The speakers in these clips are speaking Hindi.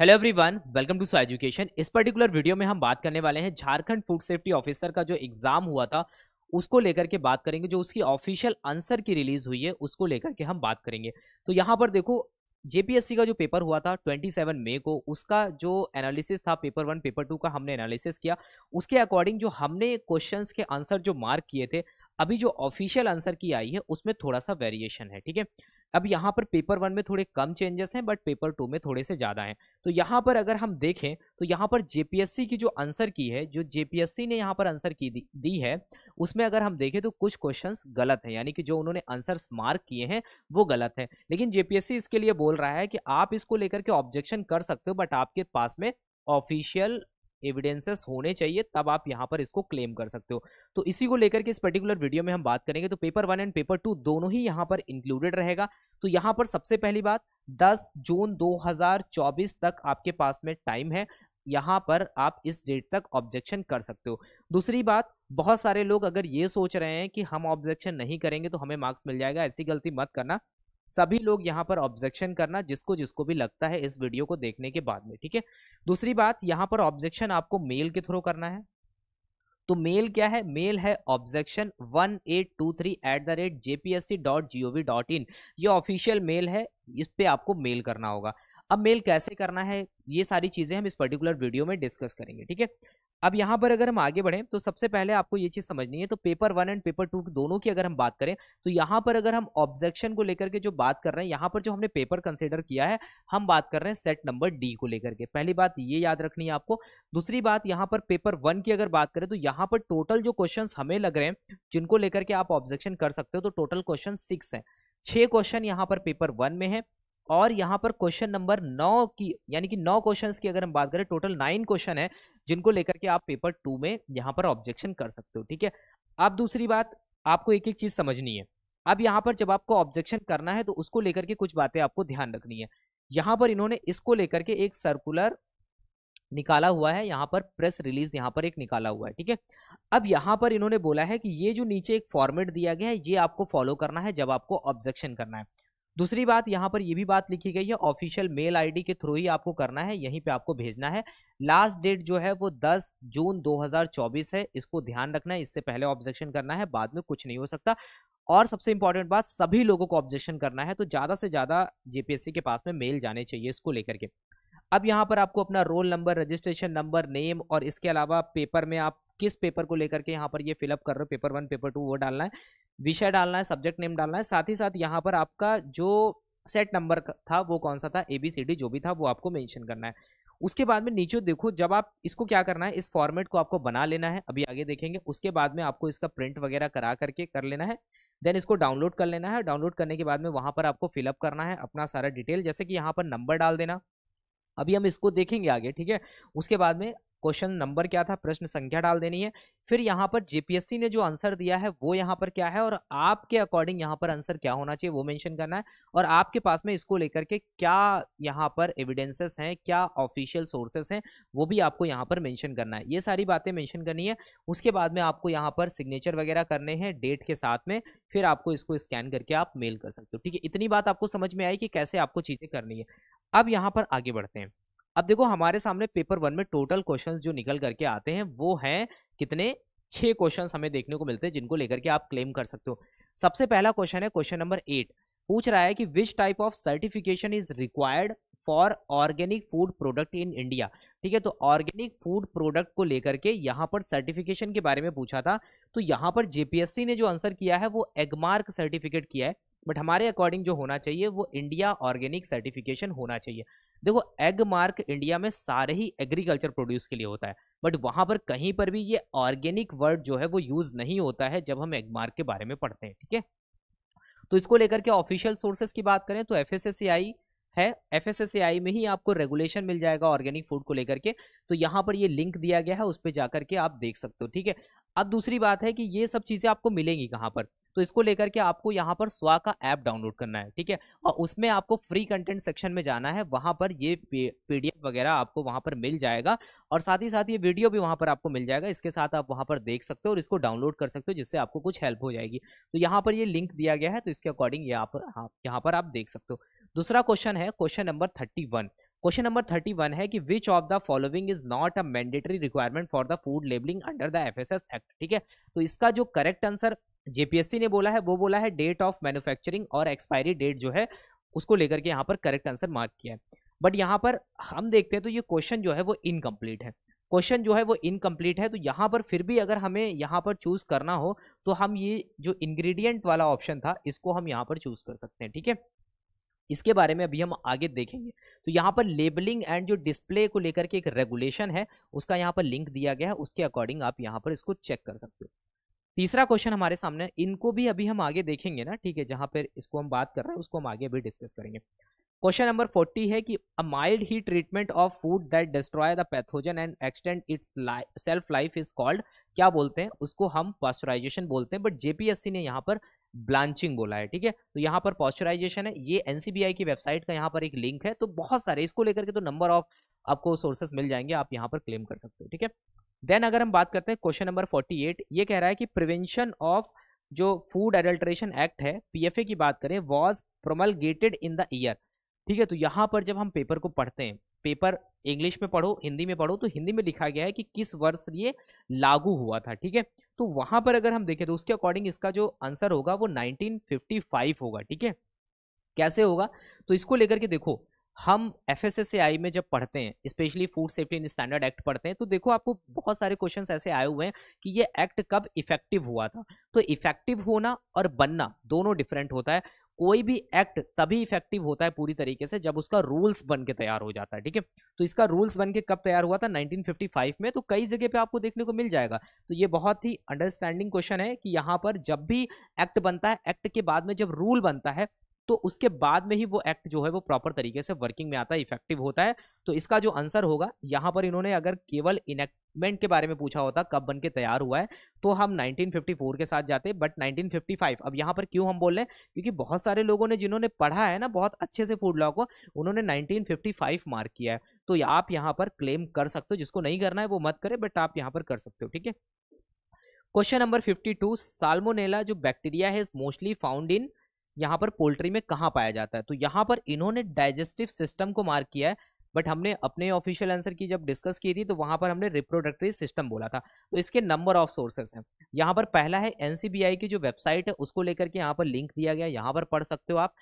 hello everyone welcome to so education इस पर्टिकुलर वीडियो में हम बात करने वाले हैं झारखंड फूड सेफ्टी ऑफिसर का जो एग्जाम हुआ था उसको लेकर के बात करेंगे जो उसकी ऑफिशियल आंसर की रिलीज हुई है उसको लेकर के हम बात करेंगे तो यहाँ पर देखो जेपीएससी का जो पेपर हुआ था 27 मई को उसका जो एनालिसिस था पेपर वन पेपर टू का हमने एनालिसिस किया उसके अकॉर्डिंग जो हमने क्वेश्चंस के आंसर जो मार्क किए थे अभी जो ऑफिशियल आंसर की आई है उसमें थोड़ा सा वेरिएशन है ठीक है अब यहाँ पर पेपर वन में थोड़े कम चेंजेस हैं बट पेपर टू में थोड़े से ज़्यादा हैं तो यहाँ पर अगर हम देखें तो यहाँ पर जेपीएससी की जो आंसर की है जो जेपीएससी ने यहाँ पर आंसर की दी, दी है उसमें अगर हम देखें तो कुछ क्वेश्चंस गलत हैं यानी कि जो उन्होंने आंसर्स मार्क किए हैं वो गलत हैं लेकिन जेपीएससी इसके लिए बोल रहा है कि आप इसको लेकर के ऑब्जेक्शन कर सकते हो बट आपके पास में ऑफिशियल एविडेंसेस होने चाहिए तब आप यहाँ पर इसको क्लेम कर सकते हो तो इसी को लेकर के इस पर्टिकुलर वीडियो में हम बात करेंगे तो paper one and paper two दोनों ही यहाँ पर इंक्लूडेड रहेगा तो यहाँ पर सबसे पहली बात 10 जून 2024 तक आपके पास में टाइम है यहाँ पर आप इस डेट तक ऑब्जेक्शन कर सकते हो दूसरी बात बहुत सारे लोग अगर ये सोच रहे हैं कि हम ऑब्जेक्शन नहीं करेंगे तो हमें मार्क्स मिल जाएगा ऐसी गलती मत करना सभी लोग यहाँ पर ऑब्जेक्शन करना जिसको जिसको भी लगता है इस वीडियो को देखने के बाद में ठीक है दूसरी बात यहाँ पर ऑब्जेक्शन आपको मेल के थ्रू करना है तो मेल क्या है मेल है objection one eight two three at the rate JPSC dot G O V dot in ये ऑफिशियल मेल है इस पर आपको मेल करना होगा अब मेल कैसे करना है ये सारी चीज़ें हम इस पर्टिकुलर वीडियो में डिस्कस करेंगे ठीक है अब यहाँ पर अगर हम आगे बढ़ें तो सबसे पहले आपको ये चीज़ समझनी है तो paper one and paper two दोनों की अगर हम बात करें तो यहाँ पर अगर हम ऑब्जेक्शन को लेकर के जो बात कर रहे हैं यहाँ पर जो हमने पेपर कंसिडर किया है हम बात कर रहे हैं सेट नंबर डी को लेकर के पहली बात ये याद रखनी है आपको दूसरी बात यहाँ पर पेपर वन की अगर बात करें तो यहाँ पर टोटल जो क्वेश्चन हमें लग रहे हैं जिनको लेकर के आप ऑब्जेक्शन कर सकते हो तो टोटल क्वेश्चन सिक्स है छः क्वेश्चन यहाँ पर पेपर वन में है और यहाँ पर क्वेश्चन नंबर नौ की यानी कि नौ क्वेश्चंस की अगर हम बात करें टोटल नाइन क्वेश्चन है जिनको लेकर के आप पेपर टू में यहाँ पर ऑब्जेक्शन कर सकते हो ठीक है अब दूसरी बात आपको एक एक चीज़ समझनी है अब यहाँ पर जब आपको ऑब्जेक्शन करना है तो उसको लेकर के कुछ बातें आपको ध्यान रखनी है यहाँ पर इन्होंने इसको लेकर के एक सर्कुलर निकाला हुआ है यहाँ पर प्रेस रिलीज यहाँ पर एक निकाला हुआ है ठीक है अब यहाँ पर इन्होंने बोला है कि ये जो नीचे एक फॉर्मेट दिया गया है ये आपको फॉलो करना है जब आपको ऑब्जेक्शन करना है दूसरी बात यहाँ पर ये भी बात लिखी गई है ऑफिशियल मेल आईडी के थ्रू ही आपको करना है यहीं पे आपको भेजना है लास्ट डेट जो है वो 10 जून 2024 है इसको ध्यान रखना है इससे पहले ऑब्जेक्शन करना है बाद में कुछ नहीं हो सकता और सबसे इंपॉर्टेंट बात सभी लोगों को ऑब्जेक्शन करना है तो ज़्यादा से ज़्यादा जेपीएससी के पास में मेल जाने चाहिए इसको लेकर के अब यहाँ पर आपको अपना roll number registration number name और इसके अलावा पेपर में आप किस पेपर को लेकर के यहाँ पर ये फिलअप कर रहे हो पेपर वन पेपर टू वो डालना है विषय डालना है सब्जेक्ट नेम डालना है साथ ही साथ यहाँ पर आपका जो सेट नंबर था वो कौन सा था ए बी सी डी जो भी था वो आपको मेंशन करना है उसके बाद में नीचे देखो जब आप इसको क्या करना है इस फॉर्मेट को आपको बना लेना है अभी आगे देखेंगे उसके बाद में आपको इसका प्रिंट वगैरह करा करके कर लेना है देन इसको डाउनलोड कर लेना है डाउनलोड करने के बाद में वहाँ पर आपको फिलअप करना है अपना सारा डिटेल जैसे कि यहाँ पर नंबर डाल देना अभी हम इसको देखेंगे आगे ठीक है उसके बाद में क्वेश्चन नंबर क्या था प्रश्न संख्या डाल देनी है फिर यहाँ पर जेपीएससी ने जो आंसर दिया है वो यहाँ पर क्या है और आपके अकॉर्डिंग यहाँ पर आंसर क्या होना चाहिए वो मेंशन करना है और आपके पास में इसको लेकर के क्या यहाँ पर एविडेंसेस हैं क्या ऑफिशियल सोर्सेस हैं वो भी आपको यहाँ पर मैंशन करना है ये सारी बातें मैंशन करनी है उसके बाद में आपको यहाँ पर सिग्नेचर वगैरह करने हैं डेट के साथ में फिर आपको इसको स्कैन करके आप मेल कर सकते हो ठीक है इतनी बात आपको समझ में आई कि कैसे आपको चीज़ें करनी है अब यहाँ पर आगे बढ़ते हैं अब देखो हमारे सामने पेपर वन में टोटल क्वेश्चंस जो निकल करके आते हैं वो हैं कितने छह क्वेश्चन हमें देखने को मिलते हैं जिनको लेकर के आप क्लेम कर सकते हो सबसे पहला क्वेश्चन है क्वेश्चन नंबर एट पूछ रहा है कि which type of certification is required for organic food product in India ठीक है तो ऑर्गेनिक फूड प्रोडक्ट को लेकर के यहाँ पर सर्टिफिकेशन के बारे में पूछा था तो यहाँ पर जेपीएससी ने जो आंसर किया है वो एगमार्क सर्टिफिकेट किया है बट हमारे अकॉर्डिंग जो होना चाहिए वो इंडिया ऑर्गेनिक सर्टिफिकेशन होना चाहिए देखो एग मार्क इंडिया में सारे ही एग्रीकल्चर प्रोड्यूस के लिए होता है बट वहां पर कहीं पर भी ये ऑर्गेनिक वर्ड जो है वो यूज नहीं होता है जब हम एग मार्क के बारे में पढ़ते हैं ठीक है तो इसको लेकर के ऑफिशियल सोर्सेस की बात करें तो एफ है एफ में ही आपको रेगुलेशन मिल जाएगा ऑर्गेनिक फूड को लेकर के तो यहाँ पर ये लिंक दिया गया है उस पर जाकर के आप देख सकते हो ठीक है अब दूसरी बात है कि ये सब चीज़ें आपको मिलेंगी कहाँ पर तो इसको लेकर के आपको यहाँ पर स्वा का ऐप डाउनलोड करना है ठीक है और उसमें आपको फ्री कंटेंट सेक्शन में जाना है वहाँ पर ये पी वगैरह आपको वहाँ पर मिल जाएगा और साथ ही साथ ये वीडियो भी वहाँ पर आपको मिल जाएगा इसके साथ आप वहाँ पर देख सकते हो और इसको डाउनलोड कर सकते हो जिससे आपको कुछ हेल्प हो जाएगी तो यहाँ पर ये लिंक दिया गया है तो इसके अकॉर्डिंग यहाँ पर यहाँ पर आप देख सकते हो दूसरा क्वेश्चन है question number thirty one question number thirty one है कि which of the following is not a mandatory requirement for the food labelling under the F act ठीक है तो इसका जो करेक्ट आंसर जेपीएससी ने बोला है वो बोला है डेट ऑफ मैन्युफैक्चरिंग और एक्सपायरी डेट जो है उसको लेकर के यहाँ पर करेक्ट आंसर मार्क किया है बट यहाँ पर हम देखते हैं तो ये क्वेश्चन जो है वो इनकम्प्लीट है क्वेश्चन जो है वो इनकम्प्लीट है तो यहाँ पर फिर भी अगर हमें यहाँ पर चूज करना हो तो हम ये जो इंग्रेडिएंट वाला ऑप्शन था इसको हम यहाँ पर चूज कर सकते हैं ठीक है इसके बारे में अभी हम आगे देखेंगे तो यहाँ पर लेबलिंग एंड जो डिस्प्ले को लेकर के एक रेगुलेशन है उसका यहाँ पर लिंक दिया गया है उसके अकॉर्डिंग आप यहाँ पर इसको चेक कर सकते हो तीसरा क्वेश्चन हमारे सामने इनको भी अभी हम आगे देखेंगे ना ठीक है जहां पर इसको हम बात कर रहे हैं उसको हम आगे भी डिस्कस करेंगे क्वेश्चन नंबर फोर्टी है कि a mild heat treatment of food that destroy the pathogen and extend its shelf life is called क्या बोलते हैं उसको हम पॉस्चराइजेशन बोलते हैं बट जेपीएससी ने यहाँ पर ब्लांचिंग बोला है ठीक है तो यहाँ पर पॉस्चराइजेशन है ये एनसीबीआई की वेबसाइट का यहाँ पर एक लिंक है तो बहुत सारे इसको लेकर के तो नंबर ऑफ आपको सोर्सेस मिल जाएंगे आप यहाँ पर क्लेम कर सकते हो ठीक है देन अगर हम बात करते हैं क्वेश्चन नंबर 48 ये कह रहा है कि प्रिवेंशन ऑफ जो फूड एडल्ट्रेशन एक्ट है पीएफए की बात करें was promulgated in the year ठीक है तो यहाँ पर जब हम पेपर को पढ़ते हैं पेपर इंग्लिश में पढ़ो हिंदी में पढ़ो तो हिंदी में लिखा गया है कि किस वर्ष ये लागू हुआ था ठीक है तो वहां पर अगर हम देखें तो उसके अकॉर्डिंग इसका जो आंसर होगा वो फाइव होगा ठीक है कैसे होगा तो इसको लेकर के देखो हम एफ एस में जब पढ़ते हैं specially food safety and standard act पढ़ते हैं तो देखो आपको बहुत सारे क्वेश्चंस ऐसे आए हुए हैं कि ये एक्ट कब इफेक्टिव हुआ था तो इफेक्टिव होना और बनना दोनों डिफरेंट होता है कोई भी एक्ट तभी इफेक्टिव होता है पूरी तरीके से जब उसका रूल्स बन के तैयार हो जाता है ठीक है तो इसका रूल्स बन के कब तैयार हुआ था 1955 में तो कई जगह पे आपको देखने को मिल जाएगा तो ये बहुत ही अंडरस्टैंडिंग क्वेश्चन है कि यहाँ पर जब भी एक्ट बनता है एक्ट के बाद में जब रूल बनता है तो उसके बाद में ही वो एक्ट जो है वो प्रॉपर तरीके से वर्किंग में आता है इफेक्टिव होता है तो इसका जो आंसर होगा यहाँ पर इन्होंने अगर केवल इनेक्टमेंट के बारे में पूछा होता कब बन के तैयार हुआ है तो हम 1954 के साथ जाते बट 1955 अब यहाँ पर क्यों हम बोल रहे हैं क्योंकि बहुत सारे लोगों ने जिन्होंने पढ़ा है ना बहुत अच्छे से फूड लॉ को उन्होंने नाइनटीन मार्क किया है तो आप यहाँ पर क्लेम कर सकते हो जिसको नहीं करना है वो मत करे बट आप यहाँ पर कर सकते हो ठीक है क्वेश्चन नंबर फिफ्टी टू जो बैक्टीरिया है इज मोस्टली फाउंड इन यहाँ पर पोल्ट्री में कहाँ पाया जाता है तो यहाँ पर इन्होंने डाइजेस्टिव सिस्टम को मार्क किया है बट हमने अपने ऑफिशियल आंसर की जब डिस्कस की थी तो वहाँ पर हमने रिप्रोडक्टरी सिस्टम बोला था तो इसके नंबर ऑफ सोर्सेस हैं यहाँ पर पहला है एन की जो वेबसाइट है उसको लेकर के यहाँ पर लिंक दिया गया यहाँ पर पढ़ सकते हो आप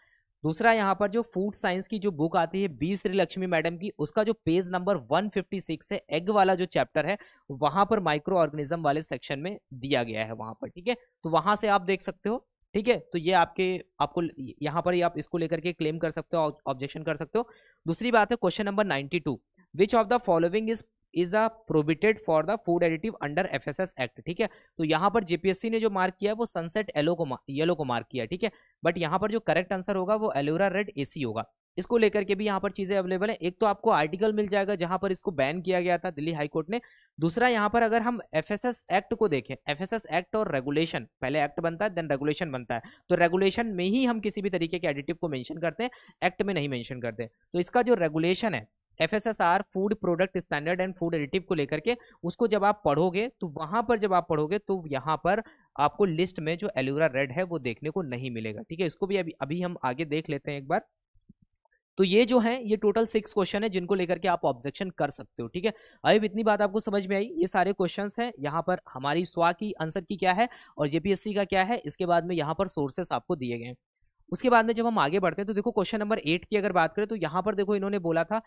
दूसरा यहाँ पर जो फूड साइंस की जो बुक आती है बी श्रीलक्ष्मी मैडम की उसका जो पेज नंबर 156 है एग वाला जो चैप्टर है वहां पर माइक्रो ऑर्गेनिज्म वाले सेक्शन में दिया गया है वहां पर ठीक है तो वहां से आप देख सकते हो ठीक है तो ये आपके आपको यहाँ पर ही आप इसको लेकर के क्लेम कर सकते हो ऑब्जेक्शन कर सकते हो दूसरी बात है question number ninety two which of the following is is a prohibited for the food additive under F S S act ठीक है तो यहाँ पर जेपीएससी ने जो मार्क किया वो सनसेट येलो को येलो को मार्क किया ठीक है बट यहाँ पर जो करेक्ट आंसर होगा वो एलोरा रेड सी होगा इसको लेकर के भी यहाँ पर चीज़ें अवेलेबल है एक तो आपको आर्टिकल मिल जाएगा जहाँ पर इसको बैन किया गया था दिल्ली हाईकोर्ट ने दूसरा यहाँ पर अगर हम एफएसएस एक्ट को देखें एफएसएस एक्ट और रेगुलेशन पहले एक्ट बनता है देन रेगुलेशन बनता है तो रेगुलेशन में ही हम किसी भी तरीके के एडिटिव को मैंशन करते हैं एक्ट में नहीं मैंशन करते तो इसका जो रेगुलेशन है F S S R food product standard and food additive को लेकर के उसको जब आप पढ़ोगे तो वहाँ पर जब आप पढ़ोगे तो यहाँ पर आपको लिस्ट में जो एल्यूरा रेड है वो देखने को नहीं मिलेगा ठीक है इसको भी अभी अभी हम आगे देख लेते हैं एक बार तो ये जो है ये टोटल सिक्स क्वेश्चन है जिनको लेकर के आप ऑब्जेक्शन कर सकते हो ठीक है अब इतनी बात आपको समझ में आई ये सारे क्वेश्चन है यहाँ पर हमारी स्वा की आंसर की क्या है और जेपीएससी का क्या है इसके बाद में यहाँ पर सोर्सेस आपको दिए गए उसके बाद में जब हम आगे बढ़ते हैं तो देखो क्वेश्चन नंबर एट की अगर बात करें तो यहाँ पर देखो इन्होंने बोला था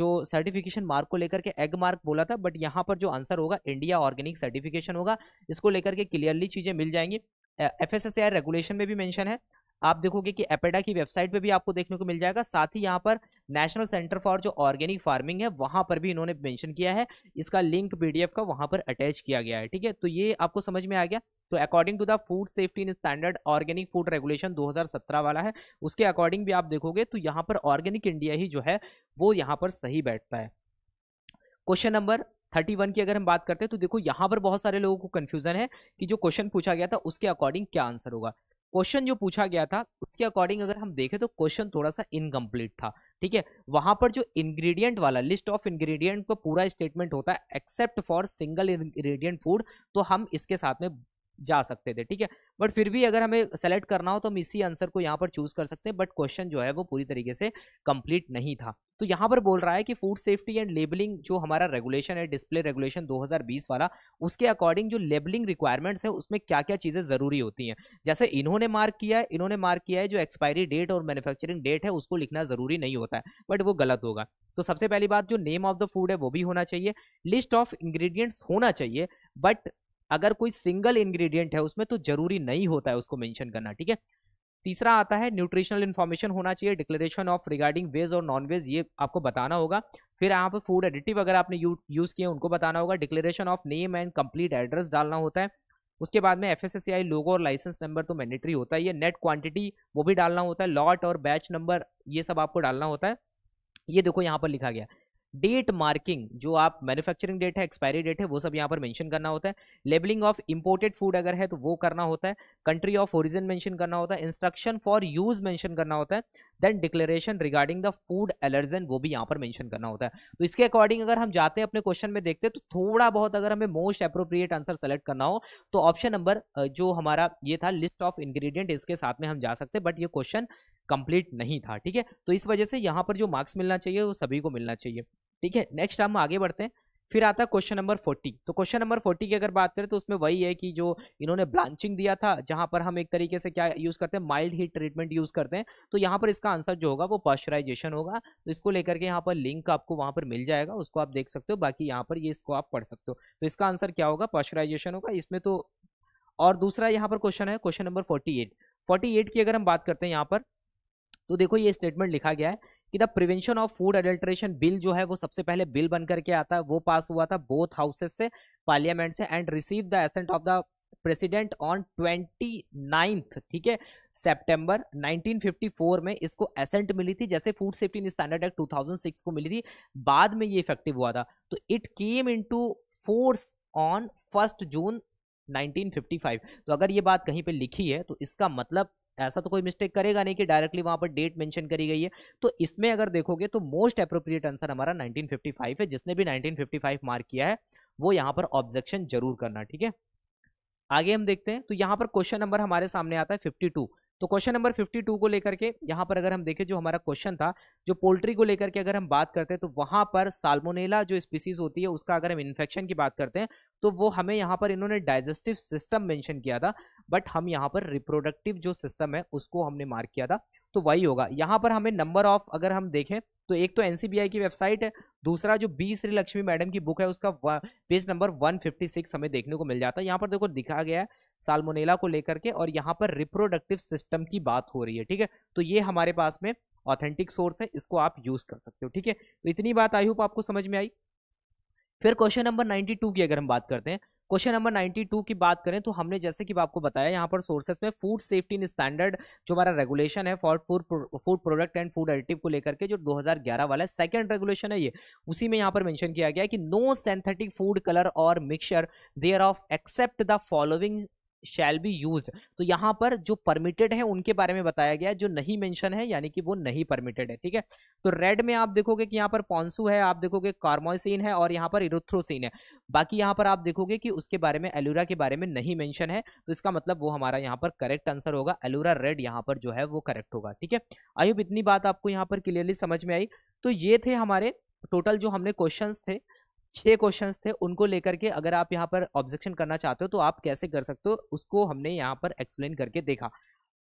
जो सर्टिफिकेशन मार्क को लेकर के एग मार्क बोला था बट यहाँ पर जो आंसर होगा इंडिया ऑर्गेनिक सर्टिफिकेशन होगा इसको लेकर के क्लियरली चीज़ें मिल जाएंगी एफ एस एस रेगुलेशन में भी मेंशन है आप देखोगे कि एपेडा की वेबसाइट पे भी आपको देखने को मिल जाएगा साथ ही यहाँ पर नेशनल सेंटर फॉर जो ऑर्गेनिक फार्मिंग है वहाँ पर भी इन्होंने मेंशन किया है इसका लिंक पीडीएफ का वहाँ पर अटैच किया गया है ठीक है तो ये आपको समझ में आ गया तो according to the food safety and standard organic food regulation 2017 वाला है उसके अकॉर्डिंग भी आप देखोगे तो यहाँ पर ऑर्गेनिक इंडिया ही जो है वो यहाँ पर सही बैठता है क्वेश्चन नंबर थर्टी वन की अगर हम बात करते हैं तो देखो यहाँ पर बहुत सारे लोगों को कन्फ्यूजन है कि जो क्वेश्चन पूछा गया था उसके अकॉर्डिंग क्या आंसर होगा क्वेश्चन जो पूछा गया था उसके अकॉर्डिंग अगर हम देखें तो क्वेश्चन थोड़ा सा इनकम्प्लीट था ठीक है वहां पर जो इंग्रेडिएंट वाला लिस्ट ऑफ इंग्रेडिएंट का पूरा स्टेटमेंट होता है except for single ingredient food तो हम इसके साथ में जा सकते थे ठीक है बट फिर भी अगर हमें सेलेक्ट करना हो तो हम इसी आंसर को यहाँ पर चूज कर सकते हैं बट क्वेश्चन जो है वो पूरी तरीके से कंप्लीट नहीं था तो यहाँ पर बोल रहा है कि फूड सेफ्टी एंड लेबलिंग जो हमारा रेगुलेशन है डिस्प्ले रेगुलेशन 2020 वाला उसके अकॉर्डिंग जो लेबलिंग रिक्वायरमेंट्स है उसमें क्या क्या चीज़ें ज़रूरी होती हैं जैसे इन्होंने मार्क किया है इन्होंने मार्क किया है जो एक्सपायरी डेट और मैनुफेक्चरिंग डेट है उसको लिखना ज़रूरी नहीं होता है बट वो गलत होगा तो सबसे पहली बात जो नेम ऑफ द फूड है वो भी होना चाहिए लिस्ट ऑफ इंग्रीडियंट्स होना चाहिए बट अगर कोई सिंगल इंग्रेडिएंट है उसमें तो जरूरी नहीं होता है उसको मेंशन करना ठीक है तीसरा आता है न्यूट्रिशनल इन्फॉर्मेशन होना चाहिए डिक्लेरेशन ऑफ रिगार्डिंग वेज और नॉन वेज ये आपको बताना होगा फिर यहाँ पर फूड एडिटिव अगर आपने यूज़ किए उनको बताना होगा declaration of name and complete address डालना होता है उसके बाद में एफ एस लोगो और लाइसेंस नंबर तो मैंडेटरी होता है ये नेट क्वांटिटी वो भी डालना होता है लॉट और बैच नंबर ये सब आपको डालना होता है ये देखो यहाँ पर लिखा गया डेट मार्किंग जो आप मैन्युफैक्चरिंग डेट है एक्सपायरी डेट है वो सब यहाँ पर मेंशन करना होता है लेबलिंग ऑफ इंपोर्टेड फूड अगर है तो वो करना होता है कंट्री ऑफ ओरिजिन मेंशन करना होता है इंस्ट्रक्शन फॉर यूज मेंशन करना होता है then declaration regarding the food allergen वो भी यहाँ पर मैंशन करना होता है तो इसके अकॉर्डिंग अगर हम जाते हैं अपने क्वेश्चन में देखते हैं तो थोड़ा बहुत अगर हमें मोस्ट अप्रोप्रिएट आंसर सेलेक्ट करना हो तो ऑप्शन नंबर जो हमारा ये था लिस्ट ऑफ इन्ग्रीडियंट इसके साथ में हम जा सकते बट ये क्वेश्चन कंप्लीट नहीं था ठीक है तो इस वजह से यहाँ पर जो मार्क्स मिलना चाहिए वो सभी को मिलना चाहिए ठीक है नेक्स्ट हम आगे बढ़ते हैं फिर आता है क्वेश्चन नंबर फोर्टी तो क्वेश्चन नंबर फोर्टी की अगर बात करें तो उसमें वही है कि जो इन्होंने ब्लांचिंग दिया था जहां पर हम एक तरीके से क्या यूज करते हैं माइल्ड हीट ट्रीटमेंट यूज करते हैं तो यहां पर इसका आंसर जो होगा वो पॉस्चराइजेशन होगा तो इसको लेकर के यहाँ पर लिंक आपको वहां पर मिल जाएगा उसको आप देख सकते हो बाकी यहाँ पर ये इसको आप पढ़ सकते हो तो इसका आंसर क्या होगा पॉस्चराइजेशन होगा इसमें तो और दूसरा यहाँ पर क्वेश्चन है question number forty eight forty eight की अगर हम बात करते हैं यहाँ पर तो देखो ये स्टेटमेंट लिखा गया है कि the prevention of food adulteration bill जो है वो सबसे पहले बिल बन करके आता है वो पास हुआ था बोथ हाउसेस से पार्लियामेंट से and receive the assent of the president on twenty ninth ठीक है सितंबर 1954 में इसको एसेंट मिली थी जैसे फूड सेफ्टी स्टैंडर्ड एक्ट 2006 को मिली थी बाद में ये इफेक्टिव हुआ था तो it came into force on first June 1955 तो अगर ये बात कहीं पे लिखी है तो इसका मतलब ऐसा तो कोई मिस्टेक करेगा नहीं कि डायरेक्टली वहां पर डेट मेंशन करी गई है तो इसमें अगर देखोगे तो मोस्ट अप्रोप्रिएट आंसर हमारा 1955 है जिसने भी 1955 मार्क किया है वो यहाँ पर ऑब्जेक्शन जरूर करना ठीक है आगे हम देखते हैं तो यहां पर क्वेश्चन नंबर हमारे सामने आता है फिफ्टी तो क्वेश्चन नंबर 52 को लेकर के यहाँ पर अगर हम देखें जो हमारा क्वेश्चन था जो पोल्ट्री को लेकर के अगर हम बात करते हैं तो वहाँ पर साल्मोनेला जो स्पीसीज होती है उसका अगर हम इन्फेक्शन की बात करते हैं तो वो हमें यहाँ पर इन्होंने डाइजेस्टिव सिस्टम मेंशन किया था बट हम यहाँ पर रिप्रोडक्टिव जो सिस्टम है उसको हमने मार्क किया था तो वही होगा यहाँ पर हमें नंबर ऑफ अगर हम देखें तो एक तो एनसीबीआई की वेबसाइट है दूसरा जो बी श्री लक्ष्मी मैडम की बुक है उसका पेज नंबर 156 हमें देखने को मिल जाता है यहाँ पर देखो दिखा गया है सालमोनेला को लेकर के और यहाँ पर रिप्रोडक्टिव सिस्टम की बात हो रही है ठीक है तो ये हमारे पास में ऑथेंटिक सोर्स है इसको आप यूज कर सकते हो ठीक है तो इतनी बात आई होप आपको समझ में आई फिर क्वेश्चन नंबर 92 की अगर हम बात करते हैं क्वेश्चन नंबर 92 की बात करें तो हमने जैसे कि आपको बताया यहाँ पर सोर्सेस में फूड सेफ्टी इन स्टैंडर्ड जो हमारा रेगुलेशन है for food food product and food additive को लेकर के जो 2011 वाला सेकंड रेगुलेशन है ये उसी में यहाँ पर मेंशन किया गया कि नो सेंथेटिक फूड कलर और mixture there of except the following shall be use तो यहाँ पर जो परमिटेड है उनके बारे में बताया गया जो नहीं मेंशन है यानी कि वो नहीं परमिटेड है ठीक है तो रेड में आप देखोगे कि यहाँ पर पॉन्सू है आप देखोगे कार्मोसिन है और यहाँ पर इरोथ्रोसिन है बाकी यहाँ पर आप देखोगे कि उसके बारे में एलूरा के बारे में नहीं मैंशन है तो इसका मतलब वो हमारा यहाँ पर करेक्ट आंसर होगा एलूरा रेड यहाँ पर जो है वो करेक्ट होगा ठीक है आयुब इतनी बात आपको यहाँ पर क्लियरली समझ में आई तो ये थे हमारे टोटल जो हमने क्वेश्चन थे छह क्वेश्चन थे उनको लेकर के अगर आप यहाँ पर ऑब्जेक्शन करना चाहते हो तो आप कैसे कर सकते हो उसको हमने यहाँ पर एक्सप्लेन करके देखा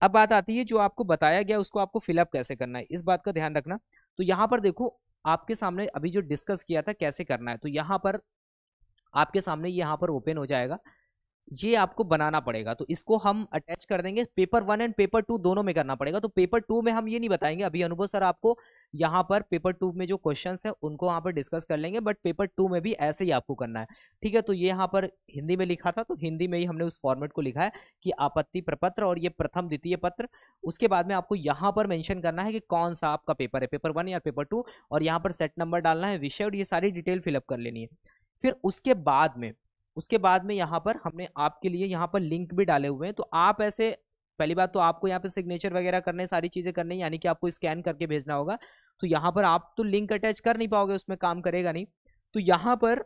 अब बात आती है जो आपको बताया गया उसको आपको फिलअप कैसे करना है इस बात का ध्यान रखना तो यहाँ पर देखो आपके सामने अभी जो डिस्कस किया था कैसे करना है तो यहाँ पर आपके सामने यहाँ पर ओपन हो जाएगा ये आपको बनाना पड़ेगा तो इसको हम अटैच कर देंगे paper one and paper two दोनों में करना पड़ेगा तो पेपर टू में हम ये नहीं बताएंगे अभी अनुभव सर आपको यहाँ पर पेपर टू में जो क्वेश्चंस हैं उनको वहाँ पर डिस्कस कर लेंगे बट पेपर टू में भी ऐसे ही आपको करना है ठीक है तो ये यहाँ पर हिंदी में लिखा था तो हिंदी में ही हमने उस फॉर्मेट को लिखा है कि आपत्ति प्रपत्र और ये प्रथम द्वितीय पत्र उसके बाद में आपको यहाँ पर मैंशन करना है कि कौन सा आपका पेपर है पेपर वन या पेपर टू और यहाँ पर सेट नंबर डालना है विषय और ये सारी डिटेल फिलअप कर लेनी है फिर उसके बाद में उसके बाद में यहाँ पर हमने आपके लिए यहाँ पर लिंक भी डाले हुए हैं तो आप ऐसे पहली बात तो आपको यहाँ पे सिग्नेचर वगैरह करने सारी चीज़ें करनी यानी कि आपको स्कैन करके भेजना होगा तो यहाँ पर आप तो लिंक अटैच कर नहीं पाओगे उसमें काम करेगा नहीं तो यहाँ पर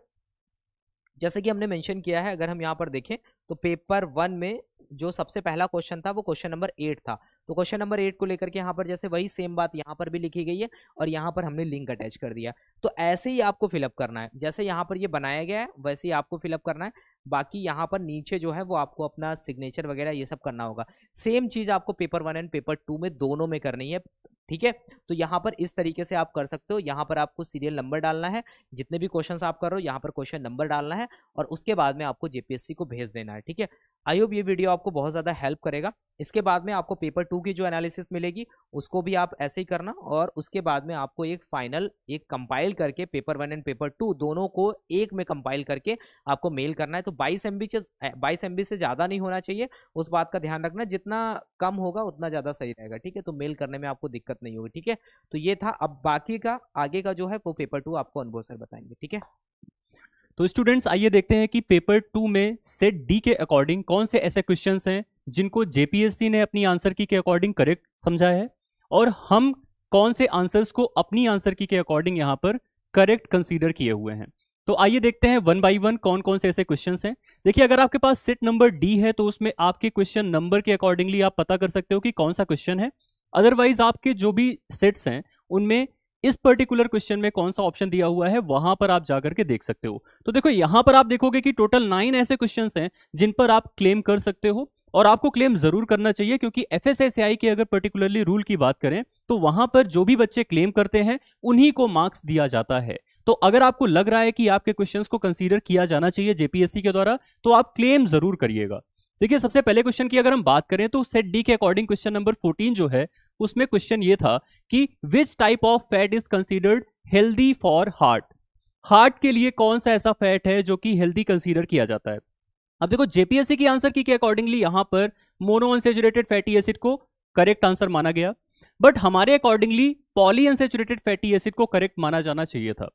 जैसे कि हमने मेंशन किया है अगर हम यहाँ पर देखें तो पेपर वन में जो सबसे पहला क्वेश्चन था वो क्वेश्चन नंबर एट था तो क्वेश्चन नंबर एट को लेकर के यहाँ पर जैसे वही सेम बात यहाँ पर भी लिखी गई है और यहाँ पर हमने लिंक अटैच कर दिया तो ऐसे ही आपको फिलअप करना है जैसे यहाँ पर ये यह बनाया गया है वैसे ही आपको फिलअप करना है बाकी यहाँ पर नीचे जो है वो आपको अपना सिग्नेचर वगैरह ये सब करना होगा सेम चीज़ आपको paper one and paper two में दोनों में करनी है ठीक है तो यहाँ पर इस तरीके से आप कर सकते हो यहाँ पर आपको सीरियल नंबर डालना है जितने भी क्वेश्चन आप कर रहे हो यहाँ पर क्वेश्चन नंबर डालना है और उसके बाद में आपको जेपीएससी को भेज देना है ठीक है आई होप ये वीडियो आपको बहुत ज़्यादा हेल्प करेगा इसके बाद में आपको पेपर टू की जो एनालिसिस मिलेगी उसको भी आप ऐसे ही करना और उसके बाद में आपको एक फाइनल एक कंपाइल करके paper one and paper two दोनों को एक में कंपाइल करके आपको मेल करना है तो बाईस एम से बाईस एम से ज़्यादा नहीं होना चाहिए उस बात का ध्यान रखना जितना कम होगा उतना ज़्यादा सही रहेगा ठीक है तो मेल करने में आपको दिक्कत नहीं होगी ठीक है तो ये था अब बाकी का आगे का जो है वो पेपर टू आपको अनुभव सर बताएंगे ठीक है तो स्टूडेंट्स आइए देखते हैं कि पेपर टू में सेट डी के अकॉर्डिंग कौन से ऐसे क्वेश्चन हैं जिनको जेपीएससी ने अपनी आंसर की के अकॉर्डिंग करेक्ट समझा है और हम कौन से आंसर्स को अपनी आंसर की के अकॉर्डिंग यहां पर करेक्ट कंसीडर किए हुए हैं तो आइए देखते हैं वन बाई वन कौन कौन से ऐसे क्वेश्चन हैं देखिए अगर आपके पास सेट नंबर डी है तो उसमें आपके क्वेश्चन नंबर के अकॉर्डिंगली आप पता कर सकते हो कि कौन सा क्वेश्चन है अदरवाइज आपके जो भी सेट्स हैं उनमें इस पर्टिकुलर क्वेश्चन में कौन सा ऑप्शन दिया हुआ है वहां पर आप जाकर के देख सकते हो तो देखो यहां पर आप देखोगे कि टोटल नाइन ऐसे क्वेश्चन हैं जिन पर आप क्लेम कर सकते हो और आपको क्लेम जरूर करना चाहिए क्योंकि एफ के अगर पर्टिकुलरली रूल की बात करें तो वहां पर जो भी बच्चे क्लेम करते हैं उन्हीं को मार्क्स दिया जाता है तो अगर आपको लग रहा है कि आपके क्वेश्चन को कंसिडर किया जाना चाहिए जेपीएससी के द्वारा तो आप क्लेम जरूर करिएगा देखिए सबसे पहले क्वेश्चन की अगर हम बात करें तो सेट डी के अकॉर्डिंग क्वेश्चन नंबर 14 जो है उसमें क्वेश्चन ये था कि which type of fat is considered healthy for heart heart के लिए कौन सा ऐसा फैट है जो कि हेल्दी कंसीडर किया जाता है अब देखो जेपीएससी की आंसर की के अकॉर्डिंगली यहां पर मोनो फैटी एसिड को करेक्ट आंसर माना गया बट हमारे accordingly poly unsaturated fatty acid को करेक्ट माना जाना चाहिए था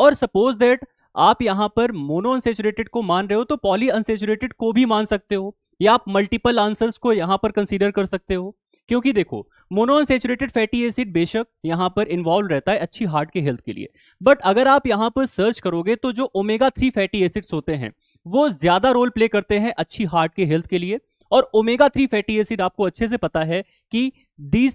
और सपोज दैट आप यहां पर मोनो अनसेचुरेटेड को मान रहे हो तो पॉली अनसेचुरेटेड को भी मान सकते हो या आप मल्टीपल आंसर्स को यहां पर कंसीडर कर सकते हो क्योंकि देखो मोनो अनसेचुरेटेड फैटी एसिड बेशक यहां पर इन्वॉल्व रहता है अच्छी हार्ट के हेल्थ के लिए बट अगर आप यहां पर सर्च करोगे तो जो ओमेगा थ्री फैटी एसिड्स होते हैं वो ज्यादा रोल प्ले करते हैं अच्छी हार्ट के हेल्थ के लिए और ओमेगा थ्री फैटी एसिड आपको अच्छे से पता है कि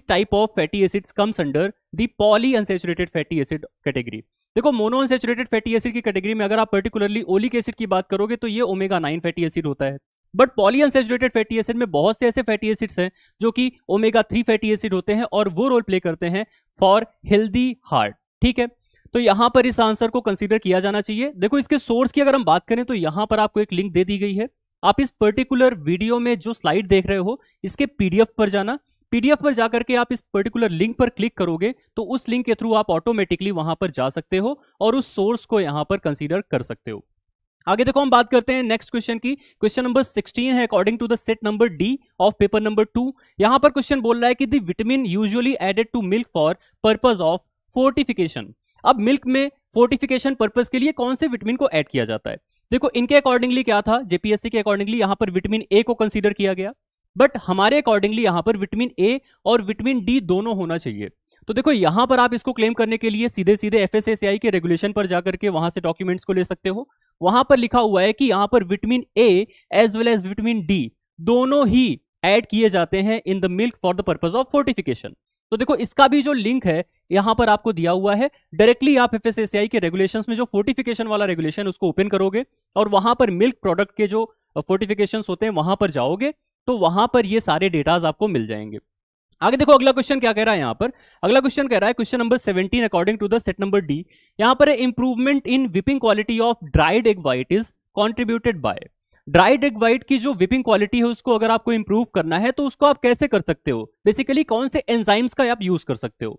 type of fatty acids comes under the poly unsaturated fatty acid category देखो अनसेचुरेटेड फैटी एसिड की कैटेगरी में अगर आप पर्टिकुलरली ओलिक एसिड की बात करोगे तो ये ओमेगा नाइन फैटी एसिड होता है बट अनसेचुरेटेड फैटी एसिड में बहुत से ऐसे फैटी एसिड्स हैं जो कि ओमेगा थ्री फैटी एसिड होते हैं और वो रोल प्ले करते हैं फॉर हेल्दी हार्ट ठीक है तो यहां पर इस आंसर को कंसिडर किया जाना चाहिए देखो इसके सोर्स की अगर हम बात करें तो यहां पर आपको एक लिंक दे दी गई है आप इस पर्टिकुलर वीडियो में जो स्लाइड देख रहे हो इसके पीडीएफ पर जाना पीडीएफ पर जाकर के आप इस पर्टिकुलर लिंक पर क्लिक करोगे तो उस लिंक के थ्रू आप ऑटोमेटिकली वहां पर जा सकते हो और उस सोर्स को यहां पर कंसीडर कर सकते हो आगे देखो हम बात करते हैं नेक्स्ट क्वेश्चन की क्वेश्चन नंबर 16 है according to the set number D of paper number two यहां पर क्वेश्चन बोल रहा है कि the vitamin usually added to milk for purpose of fortification अब मिल्क में फोर्टिफिकेशन पर्पज के लिए कौन से विटामिन को एड किया जाता है देखो इनके अकॉर्डिंगली क्या था जेपीएससी के अकॉर्डिंगली यहां पर विटामिन ए को कंसिडर किया गया बट हमारे अकॉर्डिंगली यहां पर विटामिन ए और विटामिन डी दोनों होना चाहिए तो देखो यहां पर आप इसको क्लेम करने के लिए सीधे सीधे एफ के रेगुलेशन पर जाकर के वहां से डॉक्यूमेंट्स को ले सकते हो वहां पर लिखा हुआ है कि यहां पर vitamin A as well as vitamin D दोनों ही एड किए जाते हैं in the milk for the purpose of fortification तो देखो इसका भी जो लिंक है यहां पर आपको दिया हुआ है डायरेक्टली आप एफ के रेगुलेशन में जो फोर्टिफिकेशन वाला रेगुलेशन उसको ओपन करोगे और वहां पर मिल्क प्रोडक्ट के जो फोर्टिफिकेशन होते हैं वहां पर जाओगे तो वहां पर ये सारे डेटाज आपको मिल जाएंगे आगे देखो अगला क्वेश्चन क्या कह रहा है यहाँ पर अगला क्वेश्चन कह रहा है question number 17 according to the set number D यहाँ पर improvement in whipping quality of dried egg white is contributed by dried egg white की जो विपिंग क्वालिटी है उसको अगर आपको इंप्रूव करना है तो उसको आप कैसे कर सकते हो बेसिकली कौन से एंजाइम्स का आप यूज कर सकते हो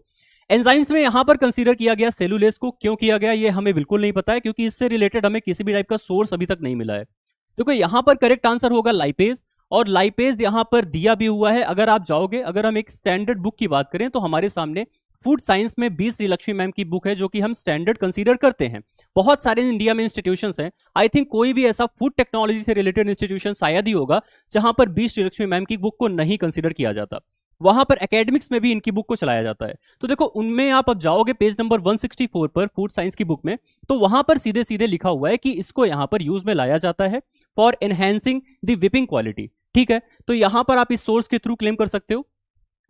एंजाइम्स में यहां पर कंसीडर किया गया सेलुलेस को क्यों किया गया ये हमें बिल्कुल नहीं पता है क्योंकि इससे रिलेटेड हमें किसी भी टाइप का सोर्स अभी तक नहीं मिला है देखो तो यहां पर करेक्ट आंसर होगा लाइपेज और लाइपेज यहाँ पर दिया भी हुआ है अगर आप जाओगे अगर हम एक स्टैंडर्ड बुक की बात करें तो हमारे सामने फूड साइंस में बी श्रीलक्ष्मी मैम की बुक है जो कि हम स्टैंडर्ड कंसीडर करते हैं बहुत सारे इंडिया में इंस्टीट्यूशन हैं आई थिंक कोई भी ऐसा फूड टेक्नोलॉजी से रिलेटेड इंस्टीट्यूशन शायद ही होगा जहां पर बी श्रीलक्ष्मी मैम की बुक को नहीं कंसिडर किया जाता वहां पर एकेडमिक्स में भी इनकी बुक को चलाया जाता है तो देखो उनमें आप अब जाओगे पेज नंबर 164 पर फूड साइंस की बुक में तो वहां पर सीधे सीधे लिखा हुआ है कि इसको यहाँ पर यूज में लाया जाता है फॉर एनहेंसिंग दिपिंग क्वालिटी ठीक है तो यहां पर आप इस सोर्स के थ्रू क्लेम कर सकते हो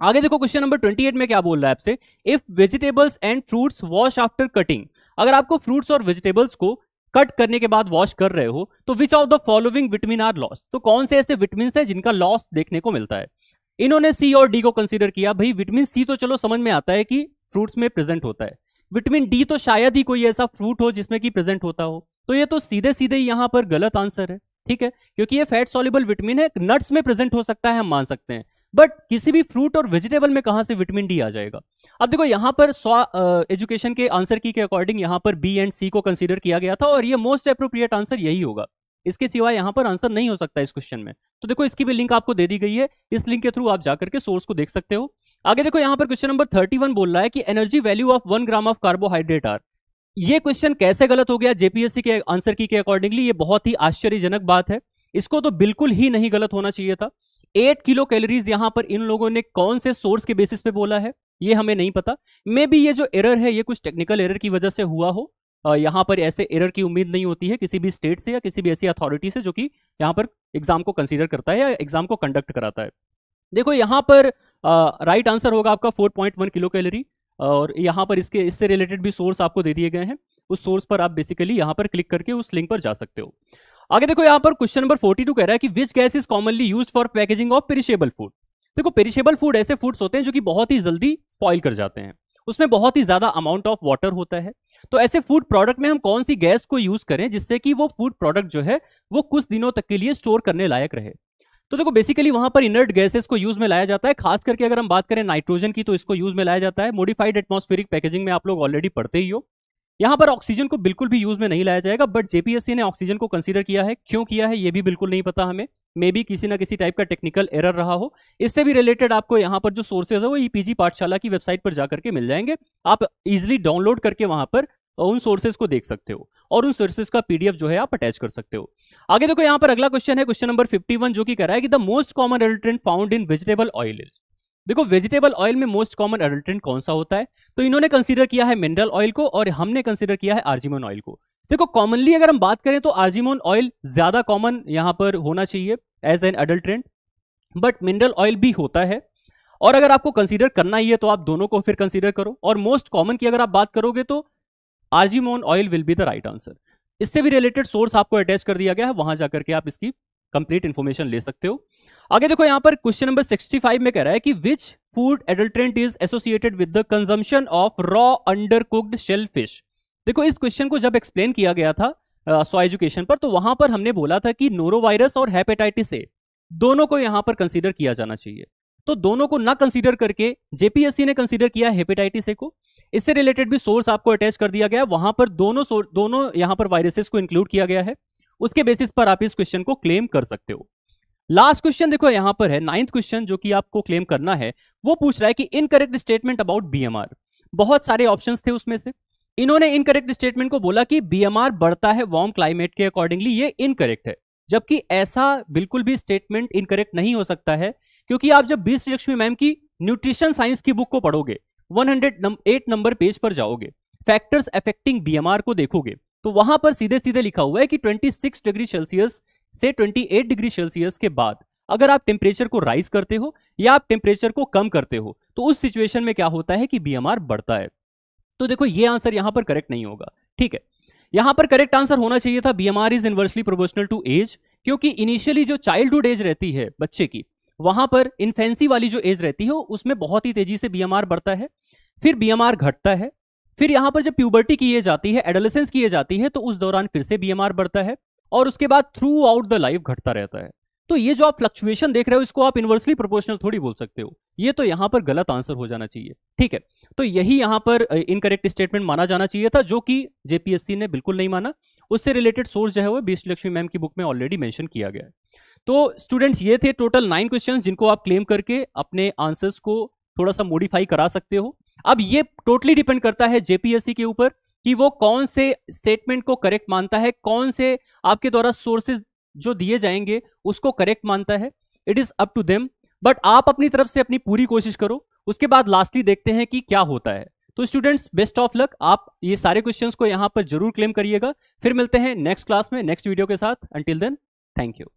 आगे देखो क्वेश्चन नंबर 28 में क्या बोल रहा है आपसे if vegetables and fruits wash after cutting अगर आपको फ्रूट्स और वेजिटेबल्स को कट करने के बाद वॉश कर रहे हो तो which of the following vitamin are loss तो कौन से ऐसे विटमिन है जिनका लॉस देखने को मिलता है इन्होंने सी और डी को कंसिडर किया भाई विटमिन सी तो चलो समझ में आता है कि फ्रूट्स में प्रेजेंट होता है विटमिन डी तो शायद ही कोई ऐसा फ्रूट हो जिसमें कि प्रेजेंट होता हो तो ये तो सीधे सीधे यहां पर गलत आंसर है ठीक है क्योंकि ये फैट सॉल्युबल विटामिन है नट्स में प्रेजेंट हो सकता है हम मान सकते हैं बट किसी भी फ्रूट और वेजिटेबल में कहां से विटामिन डी आ जाएगा अब देखो यहां पर एजुकेशन के आंसर की के अकॉर्डिंग यहां पर बी एंड सी को कंसीडर किया गया था और ये मोस्ट अप्रोप्रिएट आंसर यही होगा इसके सिवा यहां पर आंसर नहीं हो सकता इस क्वेश्चन में तो देखो इसकी भी लिंक आपको दे दी गई है इस लिंक के थ्रू आप जाकर के सोर्स को देख सकते हो आगे देखो यहां पर क्वेश्चन नंबर थर्टी बोल रहा है कि energy value of one gram of carbohydrate are ये क्वेश्चन कैसे गलत हो गया जेपीएससी के आंसर की के अकॉर्डिंगली ये बहुत ही आश्चर्यजनक बात है इसको तो बिल्कुल ही नहीं गलत होना चाहिए था एट किलो कैलोरीज यहां पर इन लोगों ने कौन से सोर्स के बेसिस पे बोला है ये हमें नहीं पता मे बी ये जो एरर है ये कुछ टेक्निकल एरर की वजह से हुआ हो यहाँ पर ऐसे एरर की उम्मीद नहीं होती है किसी भी स्टेट से या किसी भी ऐसी अथॉरिटी से जो कि यहाँ पर एग्जाम को कंसिडर करता है या एग्जाम को कंडक्ट कराता है देखो यहाँ पर राइट आंसर होगा आपका फोर किलो कैलोरी और यहाँ पर इसके इससे रिलेटेड भी सोर्स आपको दे दिए गए हैं उस सोर्स पर आप बेसिकली यहाँ पर क्लिक करके उस लिंक पर जा सकते हो आगे देखो यहाँ पर क्वेश्चन नंबर 42 कह रहा है कि which gas is commonly use for packaging of perishable food देखो पेरिशेबल फूड ऐसे फूड्स होते हैं जो कि बहुत ही जल्दी स्पॉइल कर जाते हैं उसमें बहुत ही ज्यादा अमाउंट ऑफ वाटर होता है तो ऐसे फूड प्रोडक्ट में हम कौन सी गैस को यूज करें जिससे कि वो फूड प्रोडक्ट जो है वो कुछ दिनों तक के लिए स्टोर करने लायक रहे तो देखो बेसिकली वहां पर इनर्ट गैसेस को यूज में लाया जाता है खास करके अगर हम बात करें नाइट्रोजन की तो इसको यूज में लाया जाता है मॉडिफाइड एटमॉस्फेरिक पैकेजिंग में आप लोग ऑलरेडी पढ़ते ही हो यहाँ पर ऑक्सीजन को बिल्कुल भी यूज में नहीं लाया जाएगा बट जेपीएससी ने ऑक्सीजन को कंसिडर किया है क्यों किया है ये भी बिल्कुल नहीं पता हमें मे बी किसी ना किसी टाइप का टेक्निकल एरर रहा हो इससे भी रिलेटेड आपको यहाँ पर जो सोर्सेज है वो ईपीजी e पाठशाला की वेबसाइट पर जाकर के मिल जाएंगे आप इजिली डाउनलोड करके वहां पर उन सोर्सेज को देख सकते हो और उन सोर्सेज का पीडीएफ जो है आप अटैच कर सकते हो आगे देखो यहां पर अगला क्वेश्चन है क्वेश्चन नंबर 51 जो कि कह रहा है कि the most common adulterant found in vegetable oil is देखो वेजिटेबल ऑयल में मोस्ट कॉमन एडल्ट्रेंट कौन सा होता है तो इन्होंने कंसिडर किया है मिनरल ऑयल को और हमने कंसिडर किया है आर्जीमोन ऑयल को देखो कॉमनली अगर हम बात करें तो आर्जीमोन ऑयल ज्यादा कॉमन यहां पर होना चाहिए as an adulterant but mineral oil भी होता है और अगर आपको कंसीडर करना ही है तो आप दोनों को फिर कंसीडर करो और मोस्ट कॉमन की अगर आप बात करोगे तो argemone oil will be the right answer इससे भी रिलेटेड सोर्स आपको अटैच कर दिया गया है वहां जाकर के आप इसकी कंप्लीट इन्फॉर्मेशन ले सकते हो आगे देखो यहां पर क्वेश्चन नंबर 65 में कह रहा है कि which food adulterant is associated with the consumption of raw under cooked shell fish देखो इस क्वेश्चन को जब एक्सप्लेन किया गया था सो uh, एजुकेशन पर तो वहां पर हमने बोला था कि नोरोवायरस और हेपेटाइटिस ए दोनों को यहां पर कंसीडर किया जाना चाहिए तो दोनों को ना कंसीडर करके जेपीएससी ने कंसीडर किया हेपेटाइटिस ए को इससे रिलेटेड भी सोर्स आपको अटैच कर दिया गया है वहां पर दोनों दोनों यहां पर वायरसेस को इंक्लूड किया गया है उसके बेसिस पर आप इस क्वेश्चन को क्लेम कर सकते हो लास्ट क्वेश्चन देखो यहां पर है नाइन्थ क्वेश्चन जो कि आपको क्लेम करना है वो पूछ रहा है कि इनकरेक्ट स्टेटमेंट अबाउट बीएमआर बहुत सारे ऑप्शन थे उसमें से इन्होंने इनकरेक्ट स्टेटमेंट को बोला कि बीएमआर बढ़ता है वार्म क्लाइमेट के अकॉर्डिंगली ये इनकरेक्ट है जबकि ऐसा बिल्कुल भी स्टेटमेंट इनकरेक्ट नहीं हो सकता है क्योंकि आप जब बीस लक्ष्मी मैम की न्यूट्रिशन साइंस की बुक को पढ़ोगे 108 नंबर पेज पर जाओगे फैक्टर्स अफेक्टिंग बीएमआर को देखोगे तो वहां पर सीधे सीधे लिखा हुआ है कि 26 डिग्री सेल्सियस से 28 डिग्री सेल्सियस के बाद अगर आप टेम्परेचर को राइज करते हो या आप टेम्परेचर को कम करते हो तो उस सिचुएशन में क्या होता है कि बीएमआर बढ़ता है तो देखो ये आंसर यहां पर करेक्ट नहीं होगा ठीक है यहां पर करेक्ट आंसर होना चाहिए था BMR is inversely proportional to age क्योंकि इनिशियली जो चाइल्डहुड एज रहती है बच्चे की वहां पर इन्फेंसी वाली जो एज रहती है उसमें बहुत ही तेजी से बीएमआर बढ़ता है फिर बीएमआर घटता है फिर यहां पर जब प्यूबर्टी की जाती है एडोलेसेंस की जाती है तो उस दौरान फिर से बीएमआर बढ़ता है और उसके बाद थ्रू आउट द लाइफ घटता रहता है तो ये जो आप फ्लक्चुएशन देख रहे हो इसको आप इन्वर्सली प्रोपोर्शनल थोड़ी बोल सकते हो ये तो यहां पर गलत आंसर हो जाना चाहिए ठीक है तो यही यहां पर इनकरेक्ट स्टेटमेंट माना जाना चाहिए था जो कि जेपीएससी ने बिल्कुल नहीं माना उससे रिलेटेड सोर्स जो है वो बीस लक्ष्मी मैम की बुक में ऑलरेडी मेंशन किया गया है तो स्टूडेंट्स ये थे टोटल नाइन क्वेश्चंस जिनको आप क्लेम करके अपने आंसर्स को थोड़ा सा मॉडिफाई करा सकते हो अब ये टोटली डिपेंड करता है जेपीएससी के ऊपर कि वो कौन से स्टेटमेंट को करेक्ट मानता है कौन से आपके द्वारा सोर्सेज जो दिए जाएंगे उसको करेक्ट मानता है it is up to them but आप अपनी तरफ से अपनी पूरी कोशिश करो उसके बाद लास्टली देखते हैं कि क्या होता है तो स्टूडेंट्स बेस्ट ऑफ लक आप ये सारे क्वेश्चंस को यहां पर जरूर क्लेम करिएगा फिर मिलते हैं नेक्स्ट क्लास में नेक्स्ट वीडियो के साथ अंटिल देन थैंक यू